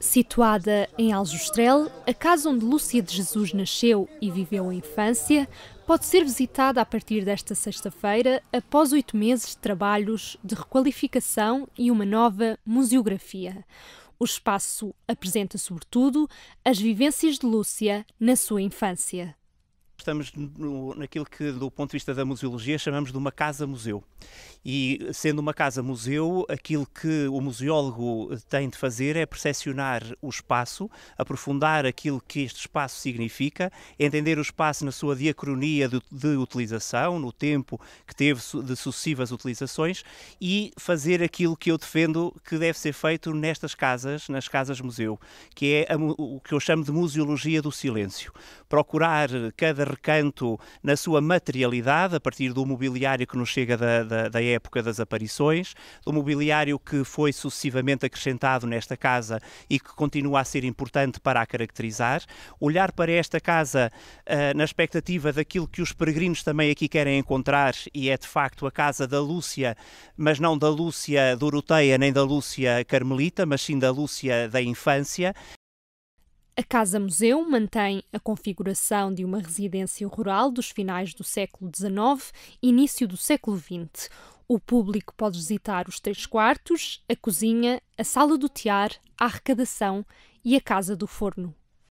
Situada em Aljustrel, a casa onde Lúcia de Jesus nasceu e viveu a infância pode ser visitada a partir desta sexta-feira, após oito meses de trabalhos de requalificação e uma nova museografia. O espaço apresenta, sobretudo, as vivências de Lúcia na sua infância estamos no, naquilo que, do ponto de vista da museologia, chamamos de uma casa-museu. E, sendo uma casa-museu, aquilo que o museólogo eh, tem de fazer é percepcionar o espaço, aprofundar aquilo que este espaço significa, entender o espaço na sua diacronia de, de utilização, no tempo que teve de sucessivas utilizações e fazer aquilo que eu defendo que deve ser feito nestas casas, nas casas-museu, que é a, o que eu chamo de museologia do silêncio. Procurar cada recanto na sua materialidade, a partir do mobiliário que nos chega da, da, da época das aparições, do mobiliário que foi sucessivamente acrescentado nesta casa e que continua a ser importante para a caracterizar, olhar para esta casa uh, na expectativa daquilo que os peregrinos também aqui querem encontrar e é de facto a casa da Lúcia, mas não da Lúcia Doroteia nem da Lúcia Carmelita, mas sim da Lúcia da infância, a Casa Museu mantém a configuração de uma residência rural dos finais do século XIX, início do século XX. O público pode visitar os três quartos, a cozinha, a sala do tiar, a arrecadação e a casa do forno.